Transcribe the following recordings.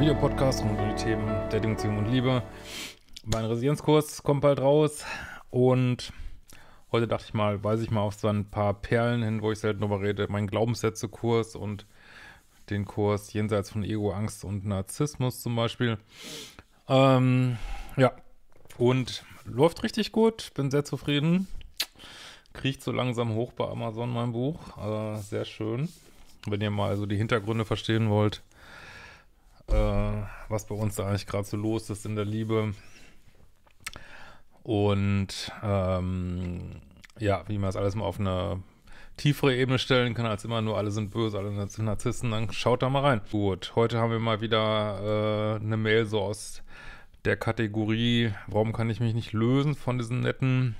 Videopodcast rund um die Themen Dating, Beziehung und Liebe. Mein Resilienzkurs kommt bald raus und heute dachte ich mal, weise ich mal auf so ein paar Perlen hin, wo ich selten drüber rede. Mein Glaubenssätze-Kurs und den Kurs Jenseits von Ego, Angst und Narzissmus zum Beispiel. Ähm, ja, und läuft richtig gut, bin sehr zufrieden. Kriegt so langsam hoch bei Amazon mein Buch. Äh, sehr schön. Wenn ihr mal so die Hintergründe verstehen wollt, äh, was bei uns da eigentlich gerade so los ist in der Liebe. Und ähm, ja, wie man das alles mal auf eine tiefere Ebene stellen kann, als immer nur alle sind böse, alle sind Narzissen, dann schaut da mal rein. Gut, heute haben wir mal wieder äh, eine Mail so aus der Kategorie, warum kann ich mich nicht lösen von diesem netten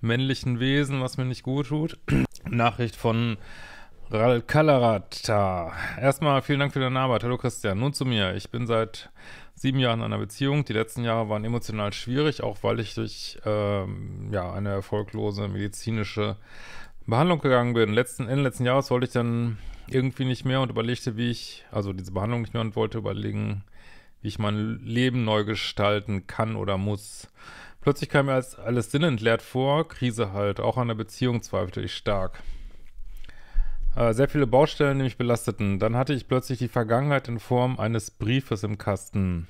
männlichen Wesen, was mir nicht gut tut. Nachricht von Ralkalarata. Erstmal vielen Dank für deine Arbeit. Hallo Christian. Nun zu mir. Ich bin seit sieben Jahren in einer Beziehung. Die letzten Jahre waren emotional schwierig, auch weil ich durch ähm, ja, eine erfolglose medizinische Behandlung gegangen bin. Letzten, Ende letzten Jahres wollte ich dann irgendwie nicht mehr und überlegte, wie ich, also diese Behandlung nicht mehr und wollte überlegen, wie ich mein Leben neu gestalten kann oder muss. Plötzlich kam mir alles sinnentleert vor, Krise halt. Auch an der Beziehung zweifelte ich stark. Äh, sehr viele Baustellen, die mich belasteten. Dann hatte ich plötzlich die Vergangenheit in Form eines Briefes im Kasten.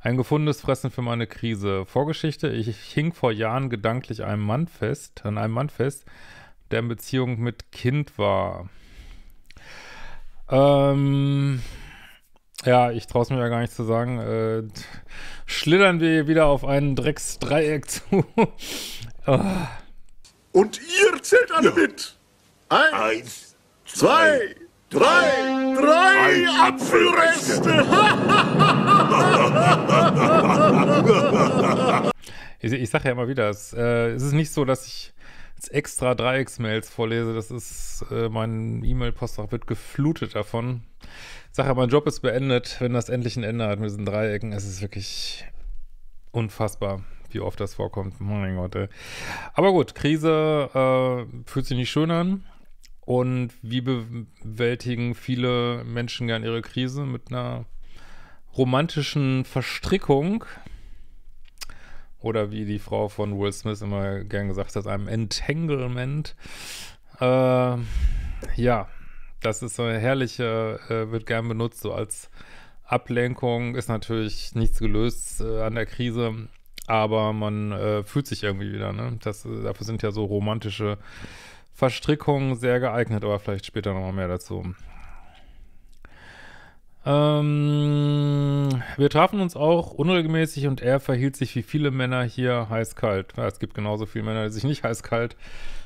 Ein gefundenes Fressen für meine Krise. Vorgeschichte, ich hing vor Jahren gedanklich einem Mann fest, an einem Mann fest, der in Beziehung mit Kind war. Ähm, ja, ich traue es mir ja gar nicht zu sagen. Äh, schlittern wir wieder auf einen Drecksdreieck zu. oh. Und ihr zählt alle ja. mit! Eins, Eins zwei, zwei, drei, drei, drei Apfelreste. ich, ich sage ja immer wieder, es, äh, es ist nicht so, dass ich extra Dreiecksmails vorlese. Das ist, äh, mein E-Mail-Postfach wird geflutet davon. Ich sage ja, mein Job ist beendet, wenn das endlich ein Ende hat mit diesen Dreiecken. Es ist wirklich unfassbar, wie oft das vorkommt. Mein Gott, ey. Aber gut, Krise äh, fühlt sich nicht schön an. Und wie bewältigen viele Menschen gern ihre Krise mit einer romantischen Verstrickung? Oder wie die Frau von Will Smith immer gern gesagt hat, einem Entanglement. Äh, ja, das ist so eine herrliche, äh, wird gern benutzt, so als Ablenkung. Ist natürlich nichts gelöst äh, an der Krise, aber man äh, fühlt sich irgendwie wieder. Ne? Das, äh, dafür sind ja so romantische äh, Verstrickung sehr geeignet, aber vielleicht später nochmal mehr dazu. Ähm, wir trafen uns auch unregelmäßig und er verhielt sich wie viele Männer hier heiß-kalt. Ja, es gibt genauso viele Männer, die sich nicht heiß-kalt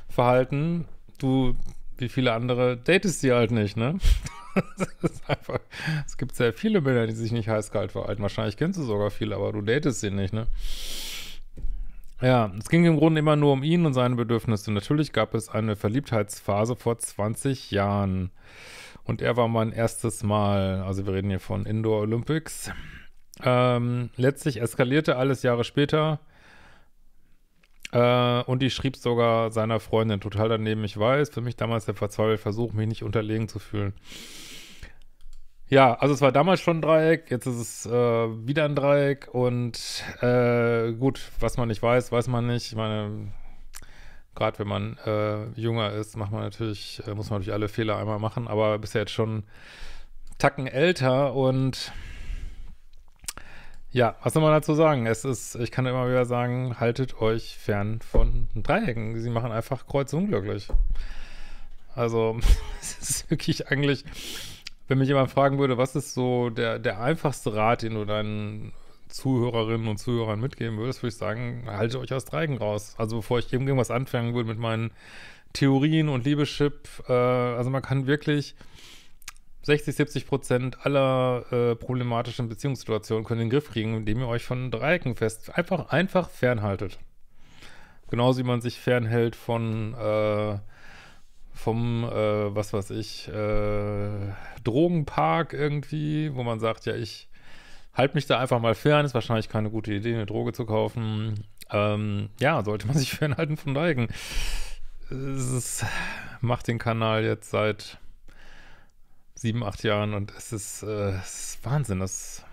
verhalten. Du, wie viele andere, datest sie halt nicht, ne? einfach, es gibt sehr viele Männer, die sich nicht heiß-kalt verhalten. Wahrscheinlich kennst du sogar viele, aber du datest sie nicht, ne? Ja, es ging im Grunde immer nur um ihn und seine Bedürfnisse. Natürlich gab es eine Verliebtheitsphase vor 20 Jahren. Und er war mein erstes Mal. Also wir reden hier von Indoor Olympics. Ähm, letztlich eskalierte alles Jahre später. Äh, und ich schrieb sogar seiner Freundin total daneben. Ich weiß, für mich damals der verzweifelte Versuch, mich nicht unterlegen zu fühlen. Ja, also es war damals schon ein Dreieck, jetzt ist es äh, wieder ein Dreieck und äh, gut, was man nicht weiß, weiß man nicht. Ich meine, gerade wenn man äh, jünger ist, macht man natürlich, äh, muss man natürlich alle Fehler einmal machen, aber bist jetzt schon Tacken älter und ja, was soll man dazu sagen? Es ist, ich kann immer wieder sagen, haltet euch fern von Dreiecken. Sie machen einfach kreuzunglücklich. Also, es ist wirklich eigentlich wenn mich jemand fragen würde, was ist so der, der einfachste Rat, den du deinen Zuhörerinnen und Zuhörern mitgeben würdest, würde ich sagen, haltet euch aus Dreigen raus. Also bevor ich irgendwas anfangen würde mit meinen Theorien und Liebeschip, äh, also man kann wirklich 60, 70 Prozent aller äh, problematischen Beziehungssituationen können in den Griff kriegen, indem ihr euch von Dreiecken fest einfach, einfach fernhaltet. Genauso wie man sich fernhält von äh, vom, äh, was weiß ich, äh, Drogenpark irgendwie, wo man sagt, ja, ich halte mich da einfach mal fern, ist wahrscheinlich keine gute Idee, eine Droge zu kaufen. Ähm, ja, sollte man sich fernhalten von Deigen. Es macht den Kanal jetzt seit sieben, acht Jahren und es ist, äh, es ist Wahnsinn. Das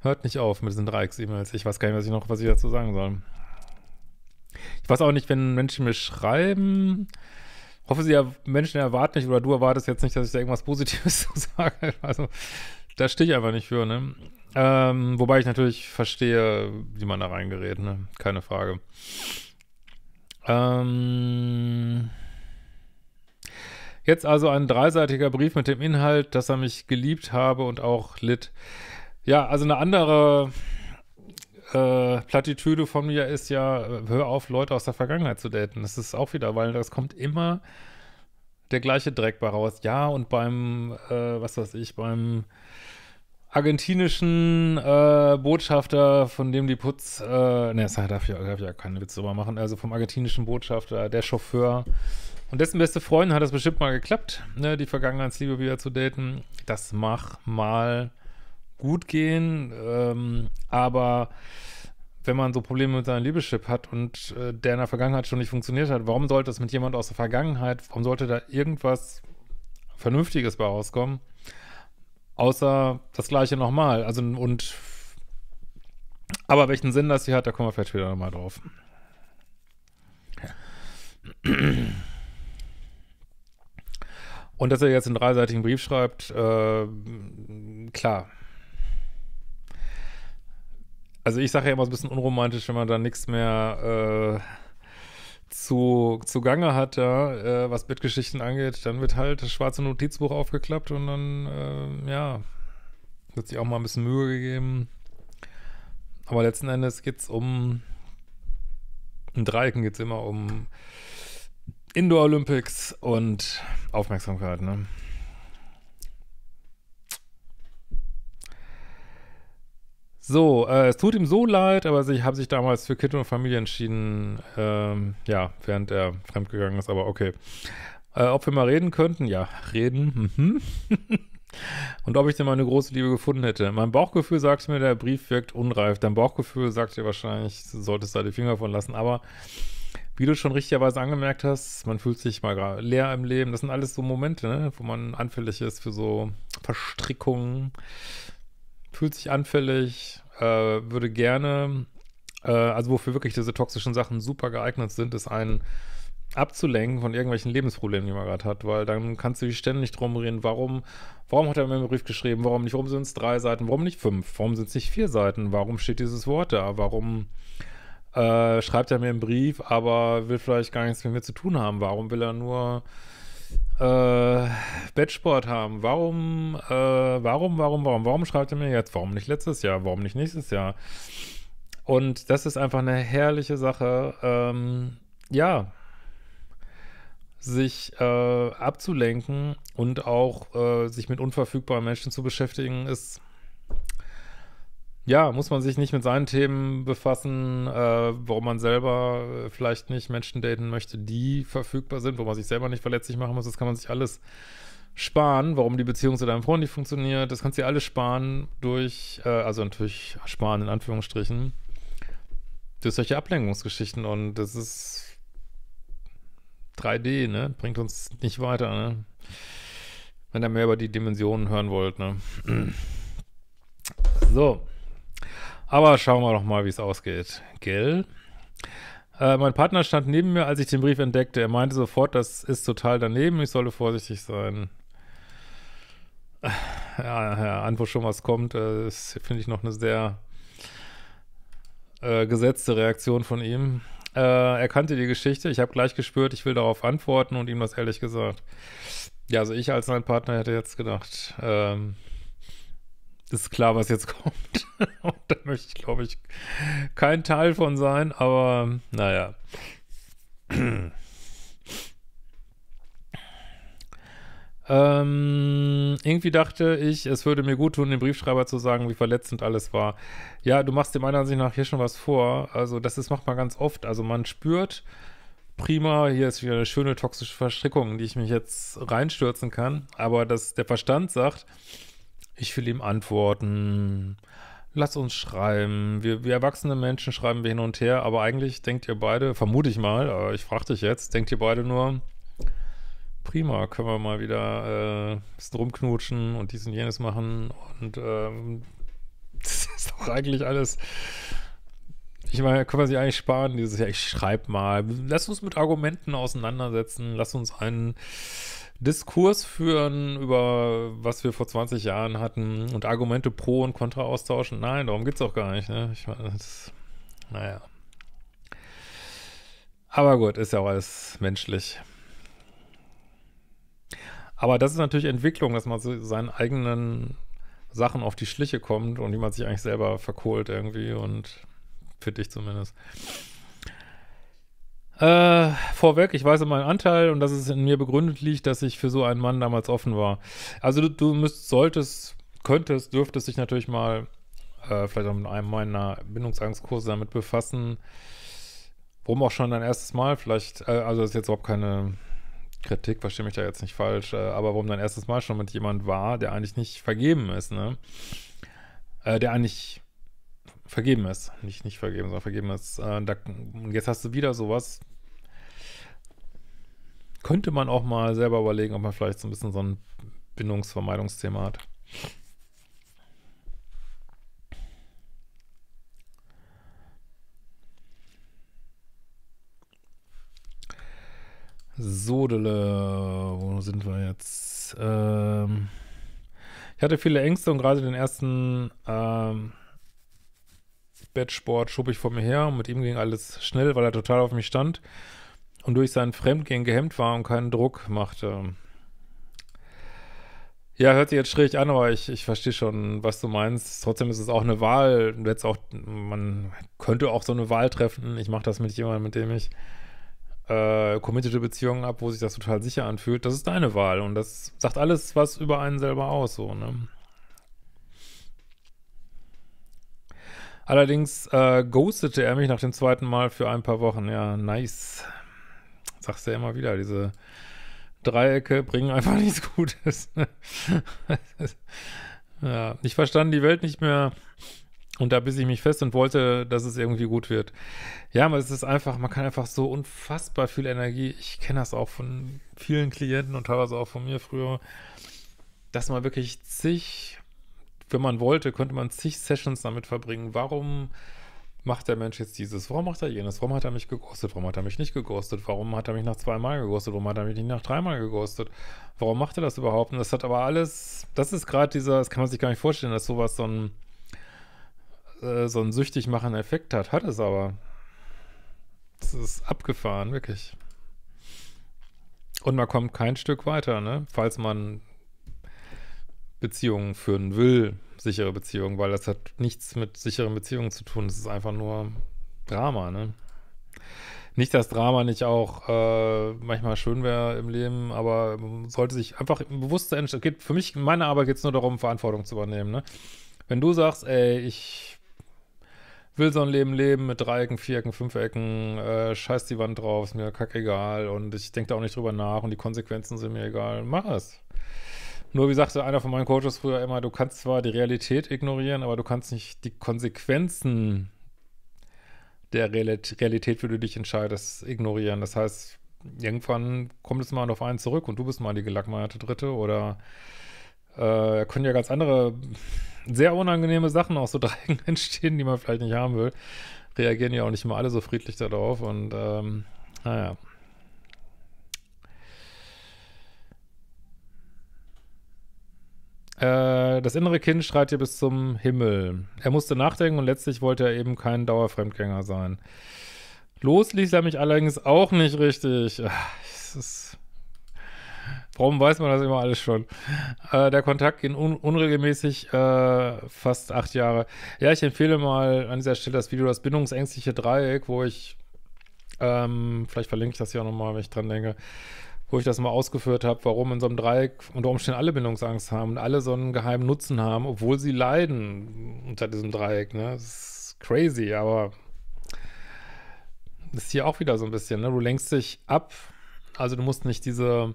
hört nicht auf mit diesen Dreiecks-E-Mails. Ich weiß gar nicht, was ich noch, was ich dazu sagen soll. Ich weiß auch nicht, wenn Menschen mir schreiben, hoffe, Sie Menschen erwarten nicht oder du erwartest jetzt nicht, dass ich da irgendwas Positives zu sage. Also, da stehe ich einfach nicht für, ne? Ähm, wobei ich natürlich verstehe, wie man da reingerät, ne? Keine Frage. Ähm. Jetzt also ein dreiseitiger Brief mit dem Inhalt, dass er mich geliebt habe und auch litt. Ja, also eine andere äh, Plattitüde von mir ist ja, äh, hör auf, Leute aus der Vergangenheit zu daten. Das ist auch wieder, weil das kommt immer der gleiche Dreck bei raus. Ja, und beim, äh, was weiß ich, beim argentinischen äh, Botschafter, von dem die Putz, äh, ne, darf ich, darf ich ja keine Witze drüber machen, also vom argentinischen Botschafter, der Chauffeur und dessen beste Freundin hat das bestimmt mal geklappt, ne, die Vergangenheitsliebe wieder zu daten. Das mach mal gut gehen, ähm, aber wenn man so Probleme mit seinem Liebeschip hat und äh, der in der Vergangenheit schon nicht funktioniert hat, warum sollte das mit jemand aus der Vergangenheit, warum sollte da irgendwas Vernünftiges bei rauskommen? Außer das Gleiche nochmal. Also, und, aber welchen Sinn das hier hat, da kommen wir vielleicht später nochmal drauf. Und dass er jetzt einen dreiseitigen Brief schreibt, äh, klar also ich sage ja immer so ein bisschen unromantisch, wenn man da nichts mehr äh, zu, zu Gange hat, ja, äh, was Bitgeschichten angeht, dann wird halt das schwarze Notizbuch aufgeklappt und dann, äh, ja, wird sich auch mal ein bisschen Mühe gegeben. Aber letzten Endes geht es um, in Dreiecken geht es immer um Indoor Olympics und Aufmerksamkeit, ne? So, äh, es tut ihm so leid, aber ich habe sich damals für Kind und Familie entschieden, ähm, ja, während er fremdgegangen ist, aber okay. Äh, ob wir mal reden könnten? Ja, reden. Mhm. und ob ich denn meine große Liebe gefunden hätte? Mein Bauchgefühl sagt mir, der Brief wirkt unreif. Dein Bauchgefühl sagt dir wahrscheinlich, du solltest da die Finger von lassen, aber wie du schon richtigerweise angemerkt hast, man fühlt sich mal leer im Leben. Das sind alles so Momente, ne? wo man anfällig ist für so Verstrickungen fühlt sich anfällig, äh, würde gerne, äh, also wofür wirklich diese toxischen Sachen super geeignet sind, ist einen abzulenken von irgendwelchen Lebensproblemen, die man gerade hat, weil dann kannst du dich ständig drum reden, warum, warum hat er mir einen Brief geschrieben, warum nicht, warum sind es drei Seiten, warum nicht fünf, warum sind es nicht vier Seiten, warum steht dieses Wort da, warum äh, schreibt er mir einen Brief, aber will vielleicht gar nichts mit mir zu tun haben, warum will er nur äh, Bettsport haben. Warum, äh, warum, warum, warum, warum schreibt er mir jetzt? Warum nicht letztes Jahr? Warum nicht nächstes Jahr? Und das ist einfach eine herrliche Sache. Ähm, ja, sich äh, abzulenken und auch äh, sich mit unverfügbaren Menschen zu beschäftigen, ist ja, muss man sich nicht mit seinen Themen befassen, äh, warum man selber äh, vielleicht nicht Menschen daten möchte, die verfügbar sind, wo man sich selber nicht verletzlich machen muss. Das kann man sich alles sparen, warum die Beziehung zu deinem Freund nicht funktioniert. Das kannst du dir alles sparen durch, äh, also natürlich sparen in Anführungsstrichen, durch solche Ablenkungsgeschichten. Und das ist 3D, ne? Bringt uns nicht weiter, ne? Wenn ihr mehr über die Dimensionen hören wollt, ne? So. Aber schauen wir doch mal, wie es ausgeht. Gell? Äh, mein Partner stand neben mir, als ich den Brief entdeckte. Er meinte sofort, das ist total daneben, ich solle vorsichtig sein. Äh, ja, ja Antwort schon, was kommt, äh, Das finde ich, noch eine sehr äh, gesetzte Reaktion von ihm. Äh, er kannte die Geschichte, ich habe gleich gespürt, ich will darauf antworten und ihm das ehrlich gesagt. Ja, also ich als sein Partner hätte jetzt gedacht, ähm, ist klar, was jetzt kommt. Und da möchte ich, glaube ich, kein Teil von sein, aber naja. Ähm, irgendwie dachte ich, es würde mir gut tun, dem Briefschreiber zu sagen, wie verletzend alles war. Ja, du machst dem anderen sich nach hier schon was vor. Also, das ist, macht man ganz oft. Also, man spürt prima, hier ist wieder eine schöne toxische Verstrickung, in die ich mich jetzt reinstürzen kann. Aber dass der Verstand sagt, ich will ihm antworten. Lass uns schreiben. Wir, wir erwachsene Menschen schreiben wir hin und her, aber eigentlich denkt ihr beide, vermute ich mal, aber ich frage dich jetzt, denkt ihr beide nur, prima, können wir mal wieder äh, ein bisschen rumknutschen und dies und jenes machen und ähm, das ist doch eigentlich alles. Ich meine, können wir sie eigentlich sparen, dieses, ja, ich schreibe mal. Lass uns mit Argumenten auseinandersetzen, lass uns einen Diskurs führen über was wir vor 20 Jahren hatten und Argumente pro und contra austauschen. Nein, darum geht's auch gar nicht. Ne? Ich meine, das, naja. Aber gut, ist ja auch alles menschlich. Aber das ist natürlich Entwicklung, dass man so seinen eigenen Sachen auf die Schliche kommt und wie man sich eigentlich selber verkohlt irgendwie und für dich zumindest. Äh, vorweg, ich weiß um meinen Anteil und dass es in mir begründet liegt, dass ich für so einen Mann damals offen war. Also du, du müsst, solltest, könntest, dürftest dich natürlich mal äh, vielleicht auch mit einem meiner Bindungsangstkurse damit befassen. Warum auch schon dein erstes Mal? Vielleicht, äh, also das ist jetzt überhaupt keine Kritik, verstehe mich da jetzt nicht falsch, äh, aber warum dein erstes Mal schon mit jemand war, der eigentlich nicht vergeben ist, ne? Äh, der eigentlich vergeben ist. Nicht nicht vergeben, sondern vergeben ist. Äh, da, jetzt hast du wieder sowas, könnte man auch mal selber überlegen, ob man vielleicht so ein bisschen so ein Bindungsvermeidungsthema hat. Sodele, wo sind wir jetzt? Ähm, ich hatte viele Ängste und gerade den ersten ähm, Bettsport schob ich vor mir her und mit ihm ging alles schnell, weil er total auf mich stand und durch sein Fremdgehen gehemmt war und keinen Druck machte. Ja, hört sich jetzt schräg an, aber ich, ich verstehe schon, was du meinst. Trotzdem ist es auch eine Wahl. Jetzt auch, man könnte auch so eine Wahl treffen. Ich mache das mit jemandem, mit dem ich äh, committete Beziehungen habe, wo sich das total sicher anfühlt. Das ist deine Wahl und das sagt alles was über einen selber aus, so, ne? Allerdings äh, ghostete er mich nach dem zweiten Mal für ein paar Wochen. Ja, nice sagst du ja immer wieder, diese Dreiecke bringen einfach nichts Gutes. ja, ich verstand die Welt nicht mehr und da biss ich mich fest und wollte, dass es irgendwie gut wird. Ja, aber es ist einfach, man kann einfach so unfassbar viel Energie, ich kenne das auch von vielen Klienten und teilweise auch von mir früher, dass man wirklich zig, wenn man wollte, könnte man zig Sessions damit verbringen. Warum macht der Mensch jetzt dieses, warum macht er jenes, warum hat er mich gekostet, warum hat er mich nicht gekostet, warum hat er mich nach zweimal gekostet, warum hat er mich nicht nach dreimal gekostet, warum macht er das überhaupt? Und das hat aber alles, das ist gerade dieser, das kann man sich gar nicht vorstellen, dass sowas so einen, äh, so einen süchtig machenden Effekt hat, hat es aber. Das ist abgefahren, wirklich. Und man kommt kein Stück weiter, ne? Falls man Beziehungen führen will, sichere Beziehung, weil das hat nichts mit sicheren Beziehungen zu tun. Das ist einfach nur Drama, ne? Nicht, dass Drama nicht auch äh, manchmal schön wäre im Leben, aber sollte sich einfach bewusst sein. für mich, in meiner Arbeit geht es nur darum, Verantwortung zu übernehmen. Ne? Wenn du sagst, ey, ich will so ein Leben leben mit Dreiecken, Vierecken, Fünfecken, äh, scheiß die Wand drauf, ist mir kackegal und ich denke da auch nicht drüber nach und die Konsequenzen sind mir egal, mach es. Nur wie sagte einer von meinen Coaches früher immer, du kannst zwar die Realität ignorieren, aber du kannst nicht die Konsequenzen der Realität, wie du dich entscheidest, ignorieren. Das heißt, irgendwann kommt es mal auf einen zurück und du bist mal die gelackmeierte Dritte oder äh, können ja ganz andere, sehr unangenehme Sachen aus so Dreiecken entstehen, die man vielleicht nicht haben will. Reagieren ja auch nicht immer alle so friedlich darauf und ähm, naja. Äh, das innere Kind schreit hier bis zum Himmel. Er musste nachdenken und letztlich wollte er eben kein Dauerfremdgänger sein. Los ließ er mich allerdings auch nicht richtig. Ah, ist, warum weiß man das immer alles schon? Äh, der Kontakt ging un unregelmäßig äh, fast acht Jahre. Ja, ich empfehle mal an dieser Stelle das Video Das Bindungsängstliche Dreieck, wo ich, ähm, vielleicht verlinke ich das hier auch nochmal, wenn ich dran denke, wo ich das mal ausgeführt habe, warum in so einem Dreieck unter Umständen alle Bindungsangst haben und alle so einen geheimen Nutzen haben, obwohl sie leiden unter diesem Dreieck. Ne? Das ist crazy, aber das ist hier auch wieder so ein bisschen. Ne? Du lenkst dich ab, also du musst nicht diese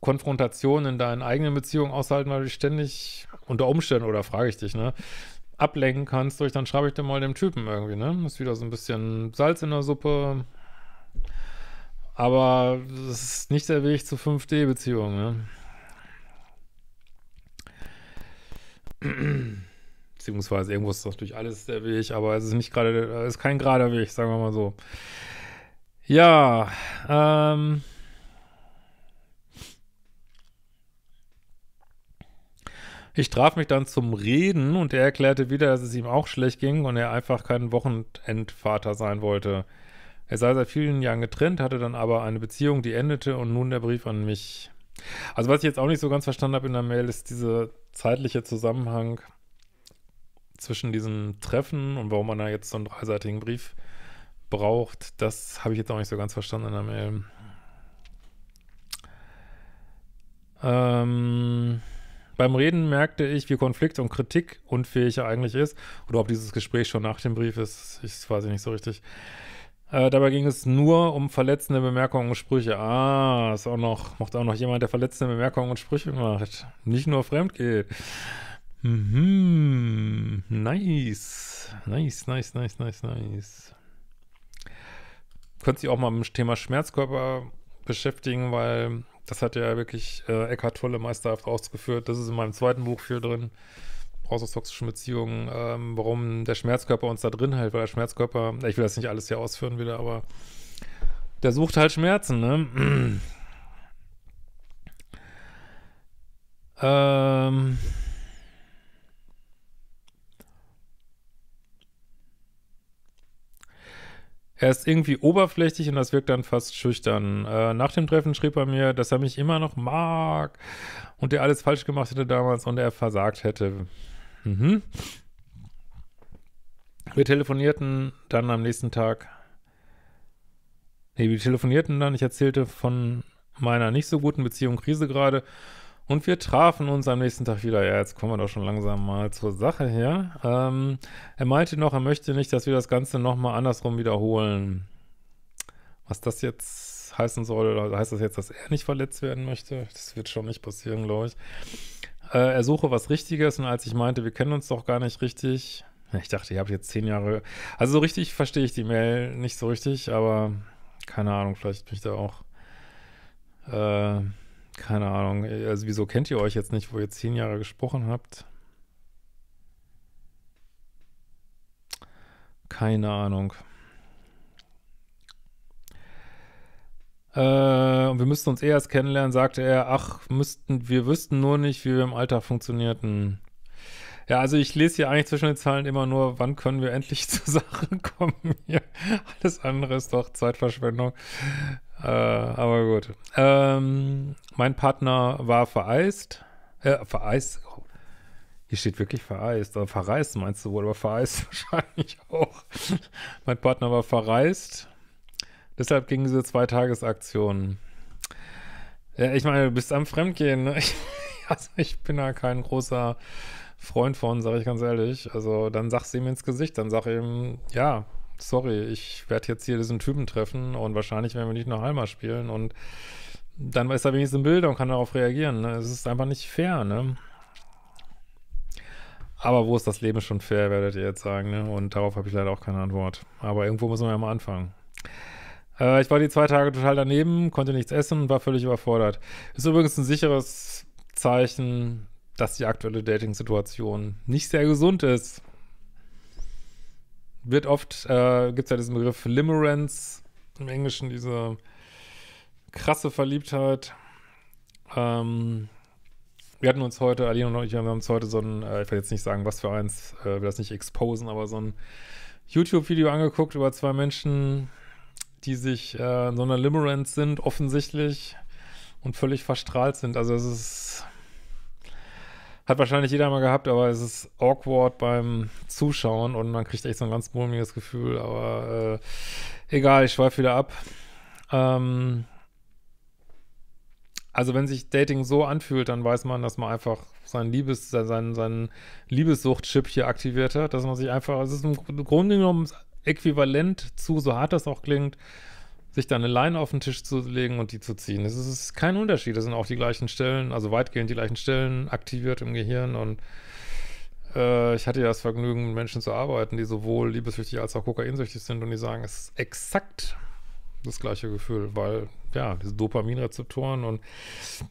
Konfrontation in deinen eigenen Beziehungen aushalten, weil du dich ständig unter Umständen, oder frage ich dich, ne, ablenken kannst durch, dann schreibe ich dir mal dem Typen irgendwie, ne? Ist wieder so ein bisschen Salz in der Suppe, aber das ist nicht der Weg zu 5D-Beziehungen, ne? Beziehungsweise irgendwo ist natürlich alles der Weg, aber es ist nicht gerade, ist kein gerader Weg, sagen wir mal so. Ja, ähm. Ich traf mich dann zum Reden und er erklärte wieder, dass es ihm auch schlecht ging und er einfach kein Wochenendvater sein wollte. Er sei seit vielen Jahren getrennt, hatte dann aber eine Beziehung, die endete und nun der Brief an mich. Also was ich jetzt auch nicht so ganz verstanden habe in der Mail, ist dieser zeitliche Zusammenhang zwischen diesen Treffen und warum man da jetzt so einen dreiseitigen Brief braucht. Das habe ich jetzt auch nicht so ganz verstanden in der Mail. Ähm, beim Reden merkte ich, wie konflikt- und kritikunfähig er eigentlich ist. Oder ob dieses Gespräch schon nach dem Brief ist, ich weiß nicht so richtig. Äh, dabei ging es nur um verletzende Bemerkungen und Sprüche. Ah, ist auch noch, macht auch noch jemand, der verletzende Bemerkungen und Sprüche macht. Nicht nur fremd geht. Mhm, nice. Nice, nice, nice, nice, nice. Könnt sich auch mal mit dem Thema Schmerzkörper beschäftigen, weil das hat ja wirklich äh, Eckhart Tolle meisterhaft ausgeführt. Das ist in meinem zweiten Buch viel drin raus aus toxischen Beziehungen, ähm, warum der Schmerzkörper uns da drin hält, weil der Schmerzkörper, ich will das nicht alles hier ausführen wieder, aber der sucht halt Schmerzen, ne? ähm. Er ist irgendwie oberflächlich und das wirkt dann fast schüchtern. Äh, nach dem Treffen schrieb er mir, dass er mich immer noch mag und er alles falsch gemacht hätte damals und er versagt hätte. Mhm. Wir telefonierten dann am nächsten Tag. Nee, wir telefonierten dann. Ich erzählte von meiner nicht so guten Beziehung Krise gerade. Und wir trafen uns am nächsten Tag wieder. Ja, jetzt kommen wir doch schon langsam mal zur Sache her. Ähm, er meinte noch, er möchte nicht, dass wir das Ganze nochmal andersrum wiederholen. Was das jetzt heißen soll, oder heißt das jetzt, dass er nicht verletzt werden möchte? Das wird schon nicht passieren, glaube ich. Äh, er suche was Richtiges und als ich meinte, wir kennen uns doch gar nicht richtig. Ich dachte, ihr habt jetzt zehn Jahre. Also so richtig verstehe ich die Mail nicht so richtig, aber keine Ahnung, vielleicht bin ich da auch. Äh, keine Ahnung. Also wieso kennt ihr euch jetzt nicht, wo ihr zehn Jahre gesprochen habt? Keine Ahnung. Äh, und wir müssten uns eh erst kennenlernen, sagte er. Ach, müssten, wir wüssten nur nicht, wie wir im Alltag funktionierten. Ja, also ich lese hier eigentlich zwischen den Zahlen immer nur, wann können wir endlich zur Sache kommen hier. Alles andere ist doch Zeitverschwendung. Äh, aber gut. Ähm, mein Partner war vereist. Äh, vereist. Oh. Hier steht wirklich vereist. Aber äh, verreist meinst du wohl, aber vereist wahrscheinlich auch. mein Partner war verreist. Deshalb gingen diese zwei Tagesaktionen. Ja, ich meine, du bist am Fremdgehen. Ne? Ich, also ich bin da kein großer Freund von, sage ich ganz ehrlich. Also dann sagst du ihm ins Gesicht, dann sag ihm, ja, sorry, ich werde jetzt hier diesen Typen treffen und wahrscheinlich werden wir nicht noch einmal spielen und dann ist er wenigstens im Bild und kann darauf reagieren. Ne? Es ist einfach nicht fair, ne? Aber wo ist das Leben schon fair, werdet ihr jetzt sagen, ne? Und darauf habe ich leider auch keine Antwort. Aber irgendwo müssen wir ja mal anfangen. Äh, ich war die zwei Tage total daneben, konnte nichts essen und war völlig überfordert. Ist übrigens ein sicheres Zeichen, dass die aktuelle Dating-Situation nicht sehr gesund ist. Wird oft, äh, gibt es ja diesen Begriff Limerence im Englischen, diese krasse Verliebtheit. Ähm, wir hatten uns heute, Aline und ich, wir haben uns heute so ein, äh, ich will jetzt nicht sagen, was für eins, äh, will das nicht exposen, aber so ein YouTube-Video angeguckt über zwei Menschen, die sich äh, in so einer Limerence sind, offensichtlich und völlig verstrahlt sind. Also es ist. Hat wahrscheinlich jeder mal gehabt, aber es ist awkward beim Zuschauen und man kriegt echt so ein ganz mulmiges Gefühl, aber äh, egal, ich schweife wieder ab. Ähm, also wenn sich Dating so anfühlt, dann weiß man, dass man einfach sein Liebes, sein, sein, sein hier aktiviert hat, dass man sich einfach, es ist im Grunde genommen äquivalent zu, so hart das auch klingt, sich da eine Leine auf den Tisch zu legen und die zu ziehen. Es ist kein Unterschied. Es sind auch die gleichen Stellen, also weitgehend die gleichen Stellen aktiviert im Gehirn. Und äh, ich hatte ja das Vergnügen, mit Menschen zu arbeiten, die sowohl liebessüchtig als auch kokainsüchtig sind. Und die sagen, es ist exakt das gleiche Gefühl, weil ja, diese Dopaminrezeptoren und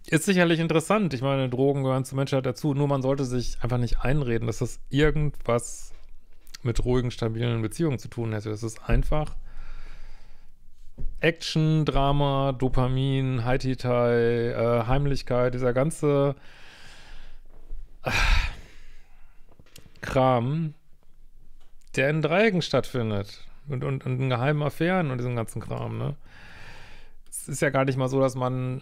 ist sicherlich interessant. Ich meine, Drogen gehören zur Menschheit dazu, nur man sollte sich einfach nicht einreden, dass das irgendwas mit ruhigen, stabilen Beziehungen zu tun hätte. Das ist einfach Action, Drama, Dopamin, Haititai, äh, Heimlichkeit, dieser ganze äh, Kram, der in Dreiecken stattfindet und, und, und in geheimen Affären und diesem ganzen Kram, ne? Es ist ja gar nicht mal so, dass man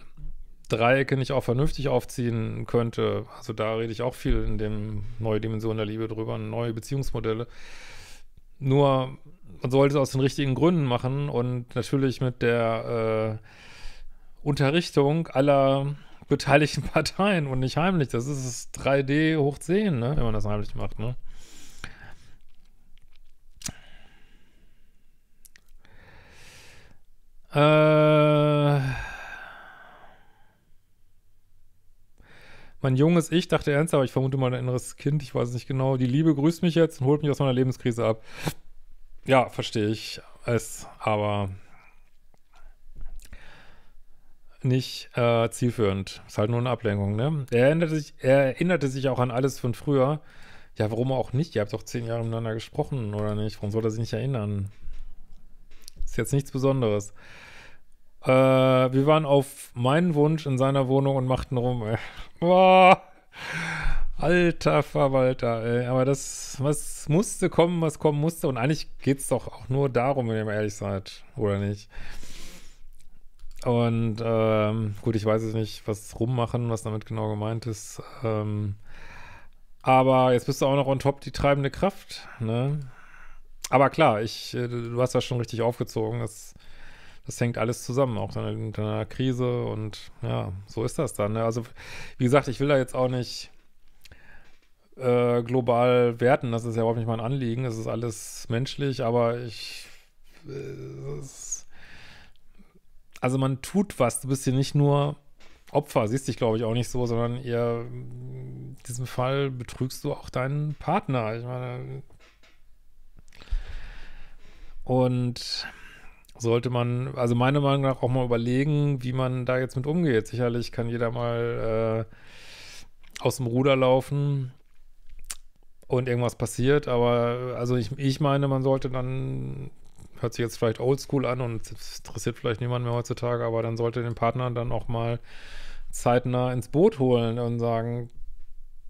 Dreiecke nicht auch vernünftig aufziehen könnte, also da rede ich auch viel in dem Neue Dimension der Liebe drüber, neue Beziehungsmodelle. Nur, man sollte es aus den richtigen Gründen machen und natürlich mit der äh, Unterrichtung aller beteiligten Parteien und nicht heimlich. Das ist es 3D hoch 10, ne? wenn man das heimlich macht. Ne? Äh. Mein junges Ich dachte ernst, aber ich vermute mein inneres Kind, ich weiß es nicht genau. Die Liebe grüßt mich jetzt und holt mich aus meiner Lebenskrise ab. Ja, verstehe ich es, aber nicht äh, zielführend. Ist halt nur eine Ablenkung, ne? Er erinnerte, sich, er erinnerte sich auch an alles von früher. Ja, warum auch nicht? Ihr habt doch zehn Jahre miteinander gesprochen, oder nicht? Warum soll er sich nicht erinnern? Ist jetzt nichts Besonderes. Äh, wir waren auf meinen Wunsch in seiner Wohnung und machten rum. Ey. Boah. Alter Verwalter, ey. Aber das, was musste kommen, was kommen musste. Und eigentlich geht es doch auch nur darum, wenn ihr mal ehrlich seid, oder nicht? Und ähm, gut, ich weiß jetzt nicht, was rummachen, was damit genau gemeint ist. Ähm, aber jetzt bist du auch noch on top die treibende Kraft, ne? Aber klar, ich, äh, du hast das schon richtig aufgezogen. Das das hängt alles zusammen, auch in einer Krise und ja, so ist das dann. Ne? Also, wie gesagt, ich will da jetzt auch nicht äh, global werten, das ist ja überhaupt nicht mein Anliegen, es ist alles menschlich, aber ich. Äh, ist, also, man tut was, du bist hier nicht nur Opfer, siehst dich, glaube ich, auch nicht so, sondern eher in diesem Fall betrügst du auch deinen Partner. Ich meine. Und sollte man, also meiner Meinung nach, auch mal überlegen, wie man da jetzt mit umgeht. Sicherlich kann jeder mal äh, aus dem Ruder laufen und irgendwas passiert, aber also ich, ich meine, man sollte dann, hört sich jetzt vielleicht oldschool an und interessiert vielleicht niemand mehr heutzutage, aber dann sollte den Partner dann auch mal zeitnah ins Boot holen und sagen,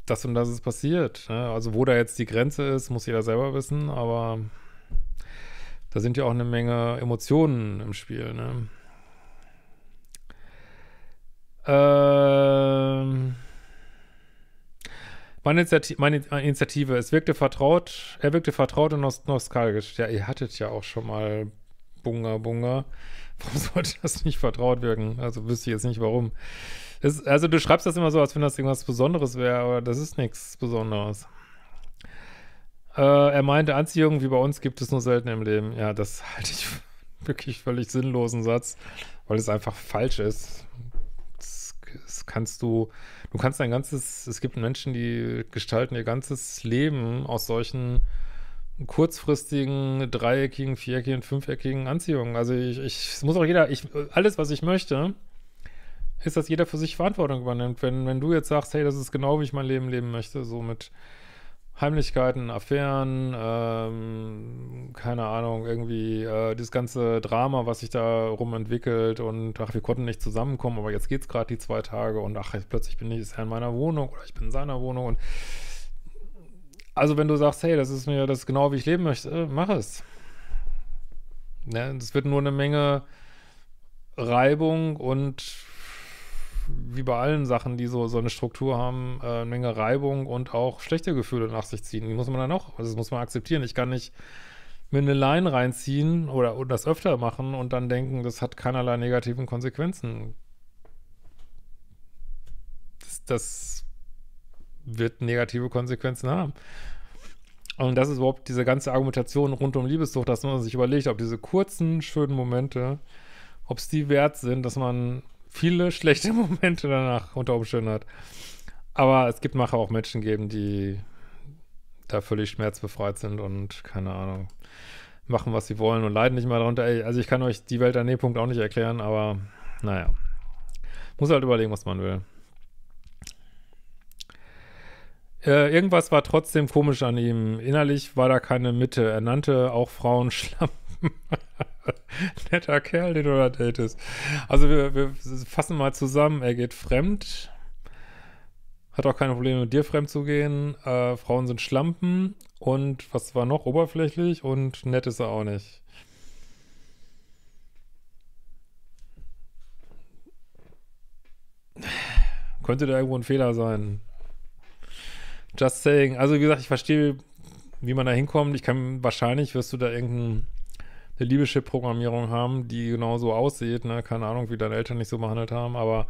das und das ist passiert. Ne? Also wo da jetzt die Grenze ist, muss jeder selber wissen, aber da sind ja auch eine Menge Emotionen im Spiel, ne? Ähm. Meine, Initiative, meine Initiative, es wirkte vertraut, er wirkte vertraut und nostalgisch. Ja, ihr hattet ja auch schon mal Bunga Bunga. Warum sollte das nicht vertraut wirken? Also wüsste ich jetzt nicht warum. Das, also du schreibst das immer so, als wenn das irgendwas Besonderes wäre, aber das ist nichts Besonderes. Äh, er meinte, Anziehung wie bei uns gibt es nur selten im Leben. Ja, das halte ich für wirklich völlig sinnlosen Satz, weil es einfach falsch ist. Das, das kannst du, du kannst dein ganzes, es gibt Menschen, die gestalten ihr ganzes Leben aus solchen kurzfristigen, dreieckigen, viereckigen, fünfeckigen Anziehungen. Also ich, ich, es muss auch jeder, ich, alles, was ich möchte, ist, dass jeder für sich Verantwortung übernimmt. Wenn, wenn du jetzt sagst, hey, das ist genau, wie ich mein Leben leben möchte, so mit Heimlichkeiten, Affären, ähm, keine Ahnung, irgendwie äh, dieses ganze Drama, was sich da rum entwickelt und ach, wir konnten nicht zusammenkommen, aber jetzt geht's gerade die zwei Tage und ach, jetzt plötzlich bin ich ist er in meiner Wohnung oder ich bin in seiner Wohnung und also wenn du sagst, hey, das ist mir das genau, wie ich leben möchte, mach es. Es ne? wird nur eine Menge Reibung und wie bei allen Sachen, die so, so eine Struktur haben, äh, eine Menge Reibung und auch schlechte Gefühle nach sich ziehen. Die muss man dann auch, also das muss man akzeptieren. Ich kann nicht mir eine Line reinziehen oder und das öfter machen und dann denken, das hat keinerlei negativen Konsequenzen. Das, das wird negative Konsequenzen haben. Und das ist überhaupt diese ganze Argumentation rund um Liebessucht, dass man sich überlegt, ob diese kurzen, schönen Momente, ob es die wert sind, dass man viele schlechte Momente danach unter Umständen hat. Aber es gibt nachher auch Menschen geben, die da völlig schmerzbefreit sind und keine Ahnung, machen, was sie wollen und leiden nicht mal darunter. also ich kann euch die Welt an dem Punkt auch nicht erklären, aber naja. Muss halt überlegen, was man will. Äh, irgendwas war trotzdem komisch an ihm. Innerlich war da keine Mitte. Er nannte auch Frauen Schlampen. Netter Kerl, den du da datest. Also wir, wir fassen mal zusammen. Er geht fremd. Hat auch keine Probleme, mit dir fremd zu gehen. Äh, Frauen sind Schlampen. Und was war noch? Oberflächlich. Und nett ist er auch nicht. Könnte da irgendwo ein Fehler sein. Just saying. Also wie gesagt, ich verstehe, wie man da hinkommt. Ich kann, wahrscheinlich wirst du da irgendeinen liebe programmierung haben, die genau so aussieht. Ne? Keine Ahnung, wie deine Eltern nicht so behandelt haben, aber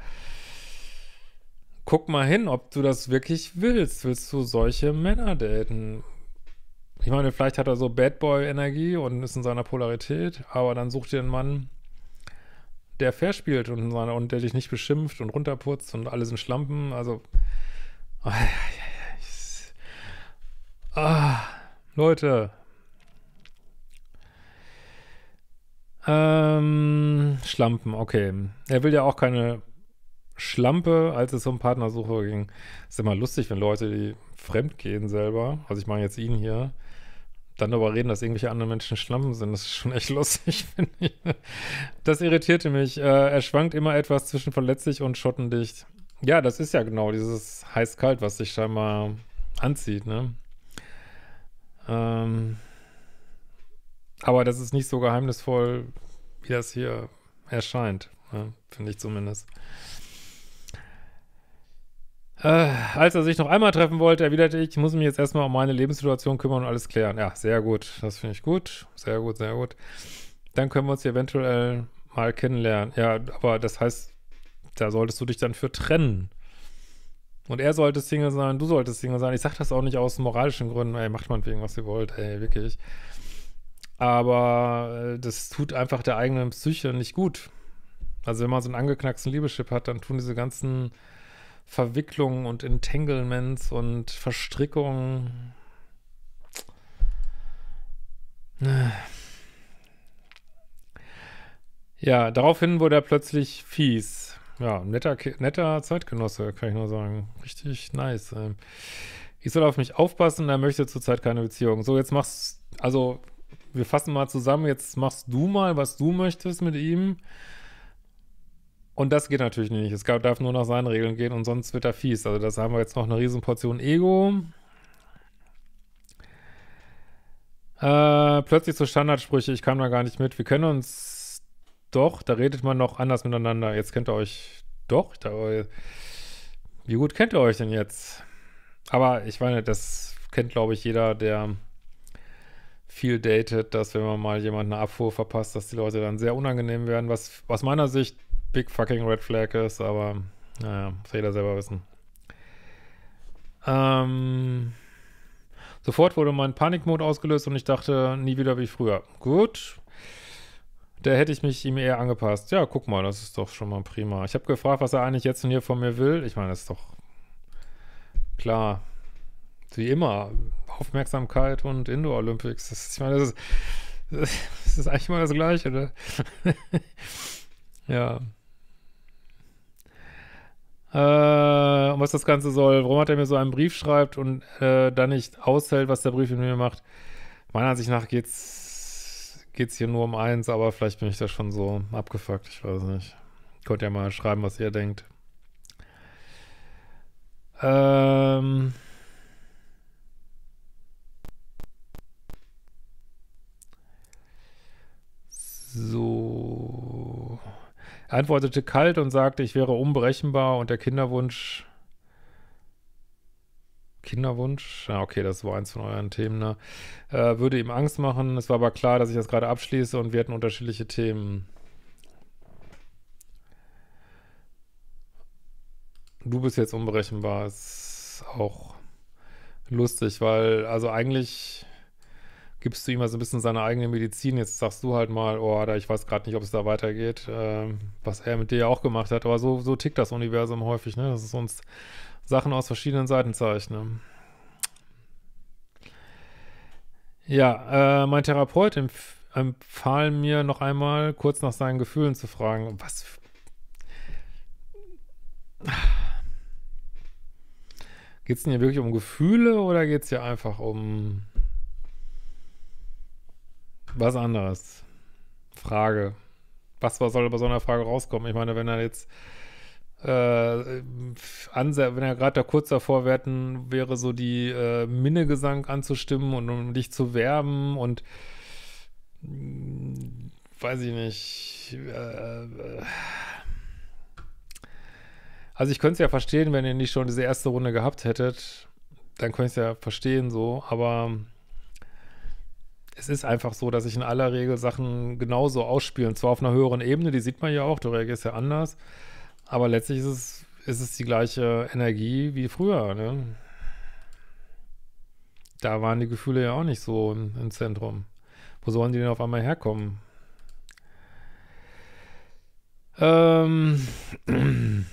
guck mal hin, ob du das wirklich willst. Willst du solche Männer daten? Ich meine, vielleicht hat er so Bad Boy-Energie und ist in seiner Polarität, aber dann such dir einen Mann, der fair spielt und, seine, und der dich nicht beschimpft und runterputzt und alle sind Schlampen. Also. Ah, Leute, Ähm, Schlampen, okay. Er will ja auch keine Schlampe, als es um Partnersuche ging. Ist immer lustig, wenn Leute, die fremd gehen selber, also ich meine jetzt ihn hier, dann darüber reden, dass irgendwelche anderen Menschen Schlampen sind. Das ist schon echt lustig, finde ich. Das irritierte mich. Äh, er schwankt immer etwas zwischen verletzlich und schottendicht. Ja, das ist ja genau dieses heiß-kalt, was sich scheinbar anzieht, ne? Ähm... Aber das ist nicht so geheimnisvoll, wie das hier erscheint. Ja, ne? Finde ich zumindest. Äh, als er sich noch einmal treffen wollte, erwiderte ich, ich muss mich jetzt erstmal um meine Lebenssituation kümmern und alles klären. Ja, sehr gut. Das finde ich gut. Sehr gut, sehr gut. Dann können wir uns eventuell mal kennenlernen. Ja, aber das heißt, da solltest du dich dann für trennen. Und er sollte Single sein, du solltest Single sein. Ich sage das auch nicht aus moralischen Gründen. Ey, macht man wegen, was ihr wollt. Ey, wirklich. Aber äh, das tut einfach der eigenen Psyche nicht gut. Also wenn man so einen angeknacksten Liebeschip hat, dann tun diese ganzen Verwicklungen und Entanglements und Verstrickungen. Äh. Ja, daraufhin wurde er plötzlich fies. Ja, netter, netter Zeitgenosse, kann ich nur sagen. Richtig nice. Ähm, ich soll auf mich aufpassen, er möchte zurzeit keine Beziehung. So, jetzt machst also wir fassen mal zusammen, jetzt machst du mal, was du möchtest mit ihm. Und das geht natürlich nicht. Es darf nur nach seinen Regeln gehen und sonst wird er fies. Also das haben wir jetzt noch eine riesen Portion Ego. Äh, plötzlich so Standardsprüche, ich kam da gar nicht mit. Wir kennen uns doch, da redet man noch anders miteinander. Jetzt kennt ihr euch doch. Da, wie gut kennt ihr euch denn jetzt? Aber ich meine, das kennt, glaube ich, jeder, der viel datet, dass wenn man mal jemanden eine Abfuhr verpasst, dass die Leute dann sehr unangenehm werden, was aus meiner Sicht big fucking red flag ist, aber naja, muss jeder selber wissen. Ähm, sofort wurde mein Panikmod ausgelöst und ich dachte, nie wieder wie früher. Gut. Da hätte ich mich ihm eher angepasst. Ja, guck mal, das ist doch schon mal prima. Ich habe gefragt, was er eigentlich jetzt und hier von mir will. Ich meine, das ist doch klar. Wie immer. Aufmerksamkeit und Indoor Olympics. Das ist, ich meine, das ist, das ist eigentlich immer das Gleiche, ne? ja. Äh, und was das Ganze soll, warum hat er mir so einen Brief schreibt und äh, dann nicht aushält, was der Brief in mir macht. Meiner Ansicht nach geht's, geht's hier nur um eins, aber vielleicht bin ich da schon so abgefuckt, ich weiß nicht. Könnt ihr mal schreiben, was ihr denkt. Ähm. So. Er antwortete kalt und sagte, ich wäre unberechenbar und der Kinderwunsch. Kinderwunsch? Ja, okay, das war eins von euren Themen, ne? Äh, würde ihm Angst machen. Es war aber klar, dass ich das gerade abschließe und wir hatten unterschiedliche Themen. Du bist jetzt unberechenbar. Ist auch lustig, weil, also eigentlich gibst du ihm mal so ein bisschen seine eigene Medizin. Jetzt sagst du halt mal, oh, ich weiß gerade nicht, ob es da weitergeht, ähm, was er mit dir ja auch gemacht hat. Aber so, so tickt das Universum häufig, ne? Dass es uns Sachen aus verschiedenen Seiten zeigt, ne? Ja, äh, mein Therapeut empf empfahl mir noch einmal, kurz nach seinen Gefühlen zu fragen, was. Geht es denn hier wirklich um Gefühle oder geht es hier einfach um was anderes. Frage. Was soll bei so einer Frage rauskommen? Ich meine, wenn er jetzt äh, anser wenn er gerade da kurz davor werden, wäre, so die äh, Minnegesang anzustimmen und um dich zu werben und mh, hm, weiß ich nicht. Äh, äh, also ich könnte es ja verstehen, wenn ihr nicht schon diese erste Runde gehabt hättet, dann könnte ich es ja verstehen so, aber es ist einfach so, dass ich in aller Regel Sachen genauso ausspiele. Und zwar auf einer höheren Ebene, die sieht man ja auch, du reagierst ja anders. Aber letztlich ist es, ist es die gleiche Energie wie früher. Ne? Da waren die Gefühle ja auch nicht so im, im Zentrum. Wo sollen die denn auf einmal herkommen? Ähm.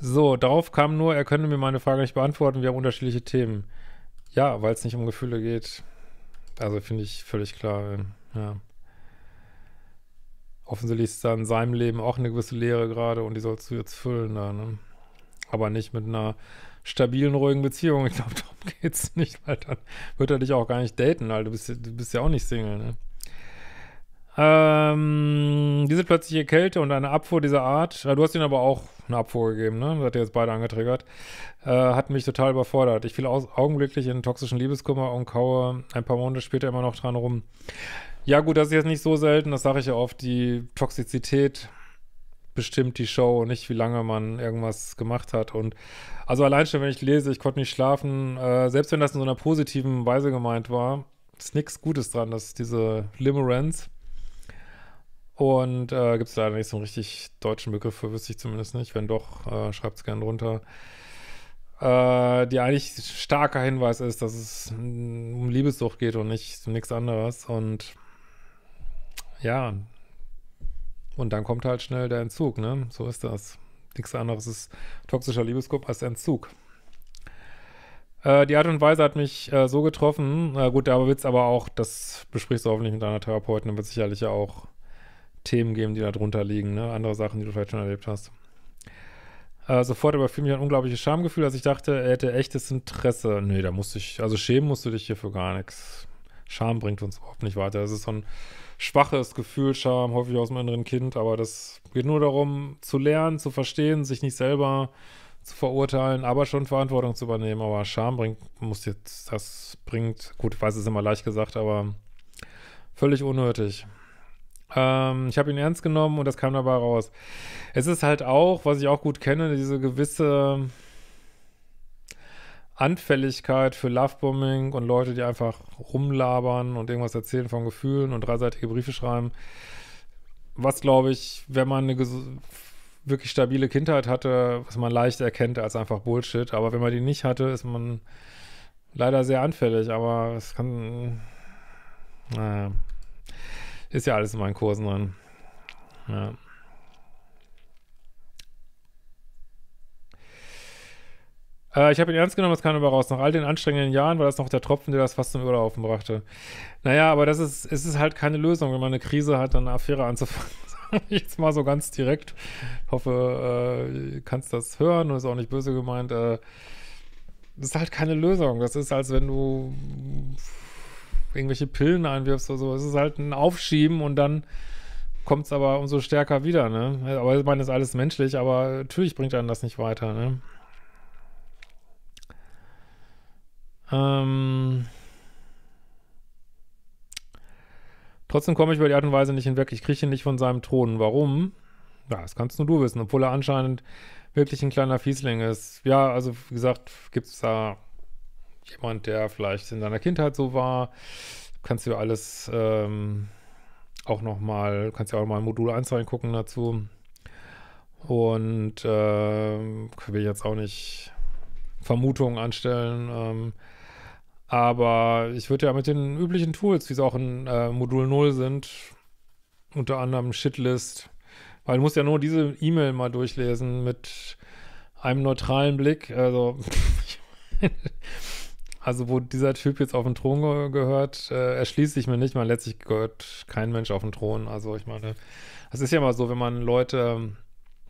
So, darauf kam nur, er könne mir meine Frage nicht beantworten, wir haben unterschiedliche Themen. Ja, weil es nicht um Gefühle geht. Also finde ich völlig klar, ja. Offensichtlich ist da in seinem Leben auch eine gewisse Leere gerade und die sollst du jetzt füllen da, ne? Aber nicht mit einer stabilen, ruhigen Beziehung. Ich glaube, darum geht es nicht, weil dann wird er dich auch gar nicht daten, Alter. Du bist, du bist ja auch nicht Single, ne? Ähm, diese plötzliche Kälte und eine Abfuhr dieser Art, du hast ihn aber auch eine Abfuhr gegeben, ne? Das hat ihr jetzt beide angetriggert. Äh, hat mich total überfordert. Ich fiel aus, augenblicklich in toxischen Liebeskummer und kaue ein paar Monate später immer noch dran rum. Ja, gut, das ist jetzt nicht so selten, das sage ich ja oft. Die Toxizität bestimmt die Show und nicht, wie lange man irgendwas gemacht hat. Und also allein schon, wenn ich lese, ich konnte nicht schlafen, äh, selbst wenn das in so einer positiven Weise gemeint war, ist nichts Gutes dran, dass diese Limerence und äh, gibt es leider nicht so einen richtig deutschen Begriff für, wüsste ich zumindest nicht. Wenn doch, äh, schreibt es gerne drunter. Äh, die eigentlich starker Hinweis ist, dass es mm, um Liebessucht geht und nicht um nichts anderes. Und ja, und dann kommt halt schnell der Entzug, ne? So ist das. Nichts anderes ist toxischer Liebeskummer als Entzug. Äh, die Art und Weise hat mich äh, so getroffen. Äh, gut, da wird es aber auch, das besprichst du hoffentlich mit deiner Therapeutin, dann wird sicherlich ja auch Themen geben, die da drunter liegen, ne? andere Sachen, die du vielleicht schon erlebt hast. Äh, sofort überfiel mich ein unglaubliches Schamgefühl, als ich dachte, er hätte echtes Interesse. Nee, da musste ich, also schämen musst du dich hier für gar nichts. Scham bringt uns überhaupt nicht weiter. Das ist so ein schwaches Gefühl, Scham, häufig aus dem inneren Kind, aber das geht nur darum, zu lernen, zu verstehen, sich nicht selber zu verurteilen, aber schon Verantwortung zu übernehmen. Aber Scham bringt, muss jetzt, das bringt, gut, ich weiß, es ist immer leicht gesagt, aber völlig unnötig. Ähm, ich habe ihn ernst genommen und das kam dabei raus. Es ist halt auch, was ich auch gut kenne, diese gewisse Anfälligkeit für Lovebombing und Leute, die einfach rumlabern und irgendwas erzählen von Gefühlen und dreiseitige Briefe schreiben. Was, glaube ich, wenn man eine wirklich stabile Kindheit hatte, was man leicht erkennt als einfach Bullshit. Aber wenn man die nicht hatte, ist man leider sehr anfällig. Aber es kann. Naja. Ist ja alles in meinen Kursen drin. Ja. Äh, ich habe ihn ernst genommen, das kam raus. Nach all den anstrengenden Jahren war das noch der Tropfen, der das fast zum Überlaufen brachte. Naja, aber das ist, es ist halt keine Lösung, wenn man eine Krise hat, dann eine Affäre anzufangen. Jetzt mal so ganz direkt. Ich hoffe, äh, du kannst das hören und ist auch nicht böse gemeint. Äh, das ist halt keine Lösung. Das ist, als wenn du irgendwelche Pillen einwirfst oder so. Es ist halt ein Aufschieben und dann kommt es aber umso stärker wieder, ne? Aber ich meine, das ist alles menschlich, aber natürlich bringt einen das nicht weiter, ne? Ähm. Trotzdem komme ich über die Art und Weise nicht hinweg. Ich kriege ihn nicht von seinem Thron. Warum? Ja, das kannst nur du wissen, obwohl er anscheinend wirklich ein kleiner Fiesling ist. Ja, also wie gesagt, gibt es da jemand, der vielleicht in deiner Kindheit so war, kannst du alles ähm, auch nochmal, kannst ja auch mal Modul 1 reingucken dazu. Und äh, will jetzt auch nicht Vermutungen anstellen. Ähm, aber ich würde ja mit den üblichen Tools, wie es auch in äh, Modul 0 sind, unter anderem Shitlist, weil du musst ja nur diese E-Mail mal durchlesen mit einem neutralen Blick. Also, ich meine, also, wo dieser Typ jetzt auf den Thron ge gehört, äh, erschließt sich mir nicht, weil letztlich gehört kein Mensch auf den Thron. Also, ich meine, es ist ja mal so, wenn man Leute, ähm,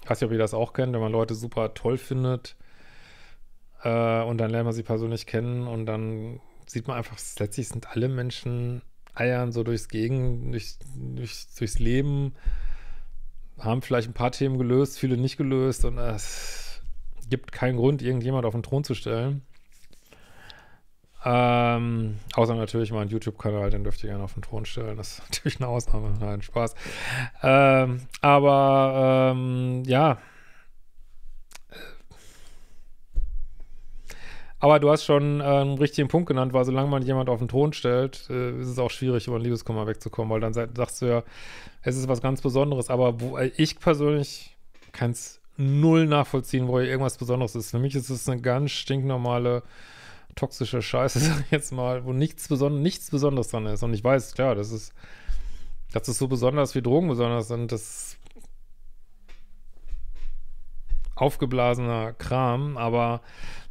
weiß nicht, ob ihr das auch kennt, wenn man Leute super toll findet äh, und dann lernt man sie persönlich kennen und dann sieht man einfach, letztlich sind alle Menschen eiern so durchs Gegen, durch, durch, durchs Leben, haben vielleicht ein paar Themen gelöst, viele nicht gelöst und es gibt keinen Grund, irgendjemand auf den Thron zu stellen. Ähm, außer natürlich meinen YouTube-Kanal, den dürft ihr gerne auf den Thron stellen. Das ist natürlich eine Ausnahme. Nein, Spaß. Ähm, aber ähm, ja. Aber du hast schon äh, einen richtigen Punkt genannt, weil solange man jemanden auf den Thron stellt, äh, ist es auch schwierig, über ein Liebeskummer wegzukommen, weil dann sagst du ja, es ist was ganz Besonderes. Aber wo, äh, ich persönlich kann es null nachvollziehen, wo irgendwas Besonderes ist. Für mich ist es eine ganz stinknormale toxische Scheiße, sag ich jetzt mal, wo nichts, beson nichts Besonderes dran ist. Und ich weiß, klar, das ist, das ist so besonders, wie Drogen besonders sind. Das aufgeblasener Kram, aber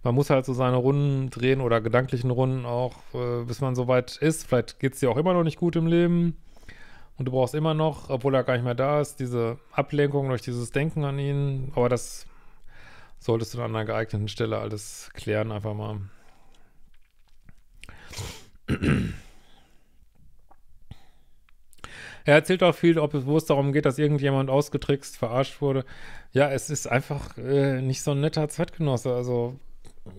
man muss halt so seine Runden drehen oder gedanklichen Runden auch, äh, bis man so weit ist. Vielleicht geht es dir auch immer noch nicht gut im Leben und du brauchst immer noch, obwohl er gar nicht mehr da ist, diese Ablenkung durch dieses Denken an ihn. Aber das solltest du an einer geeigneten Stelle alles klären, einfach mal. Er erzählt auch viel, ob es, wo es darum geht, dass irgendjemand ausgetrickst, verarscht wurde. Ja, es ist einfach äh, nicht so ein netter Zeitgenosse. Also,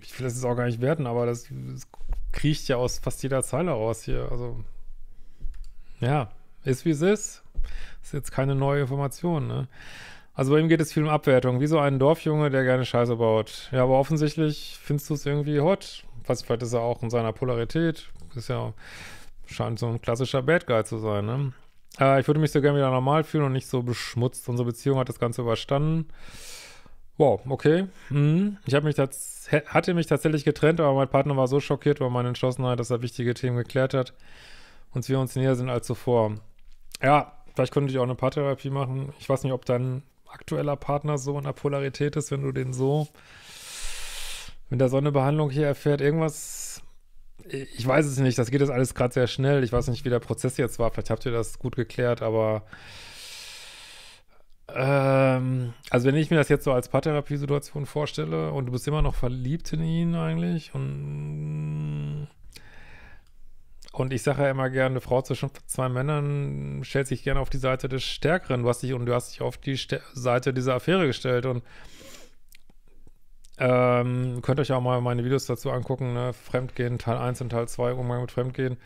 ich will das jetzt auch gar nicht werten, aber das, das kriecht ja aus fast jeder Zeile raus hier. Also, ja, ist wie es ist. Ist jetzt keine neue Information, ne? Also bei ihm geht es viel um Abwertung. Wie so ein Dorfjunge, der gerne Scheiße baut. Ja, aber offensichtlich findest du es irgendwie hot. Weiß, vielleicht ist er auch in seiner Polarität ist ja, scheint so ein klassischer Bad Guy zu sein, ne? Äh, ich würde mich so gerne wieder normal fühlen und nicht so beschmutzt. Unsere Beziehung hat das Ganze überstanden. Wow, okay. Mhm. Ich mich hatte mich tatsächlich getrennt, aber mein Partner war so schockiert über meine Entschlossenheit, dass er wichtige Themen geklärt hat und wir uns näher sind als zuvor. Ja, vielleicht könnte ich auch eine Paartherapie machen. Ich weiß nicht, ob dein aktueller Partner so in der Polarität ist, wenn du den so mit der Sonnebehandlung hier erfährt. Irgendwas ich weiß es nicht, das geht jetzt alles gerade sehr schnell. Ich weiß nicht, wie der Prozess jetzt war. Vielleicht habt ihr das gut geklärt, aber ähm, also wenn ich mir das jetzt so als Paartherapie-Situation vorstelle und du bist immer noch verliebt in ihn eigentlich und und ich sage ja immer gerne, eine Frau zwischen zwei Männern stellt sich gerne auf die Seite des Stärkeren, was dich und du hast dich auf die St Seite dieser Affäre gestellt und ähm, könnt euch auch mal meine Videos dazu angucken, ne? Fremdgehen, Teil 1 und Teil 2, Umgang mit Fremdgehen.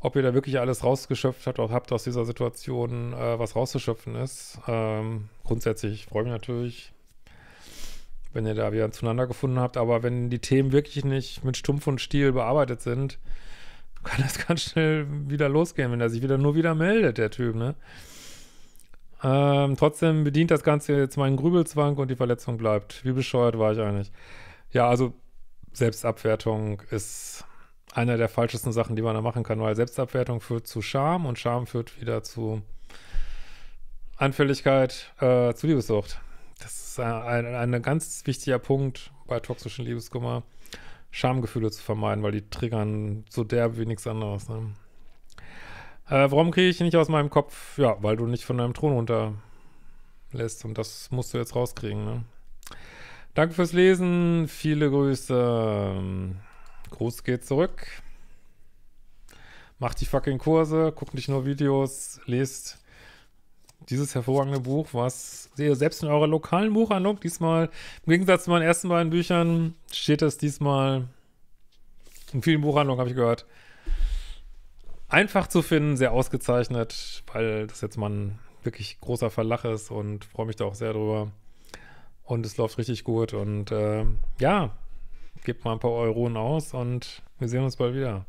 Ob ihr da wirklich alles rausgeschöpft habt, oder habt aus dieser Situation, äh, was rauszuschöpfen ist. Ähm, grundsätzlich freue ich mich natürlich, wenn ihr da wieder zueinander gefunden habt, aber wenn die Themen wirklich nicht mit Stumpf und Stiel bearbeitet sind, kann das ganz schnell wieder losgehen, wenn er sich wieder nur wieder meldet, der Typ, ne? Ähm, trotzdem bedient das Ganze jetzt meinen Grübelzwang und die Verletzung bleibt. Wie bescheuert war ich eigentlich? Ja, also Selbstabwertung ist einer der falschesten Sachen, die man da machen kann, weil Selbstabwertung führt zu Scham und Scham führt wieder zu Anfälligkeit, äh, zu Liebessucht. Das ist ein, ein ganz wichtiger Punkt bei toxischen Liebeskummer, Schamgefühle zu vermeiden, weil die triggern so derb wie nichts anderes. Ne? Äh, warum kriege ich ihn nicht aus meinem Kopf? Ja, weil du nicht von deinem Thron runterlässt. Und das musst du jetzt rauskriegen, ne? Danke fürs Lesen. Viele Grüße. Gruß geht zurück. Mach die fucking Kurse, Guck nicht nur Videos, lest dieses hervorragende Buch, was ihr selbst in eurer lokalen Buchhandlung diesmal, im Gegensatz zu meinen ersten beiden Büchern, steht es diesmal in vielen Buchhandlungen, habe ich gehört, einfach zu finden, sehr ausgezeichnet, weil das jetzt mal ein wirklich großer Verlach ist und freue mich da auch sehr drüber. Und es läuft richtig gut und äh, ja, gebt mal ein paar Euronen aus und wir sehen uns bald wieder.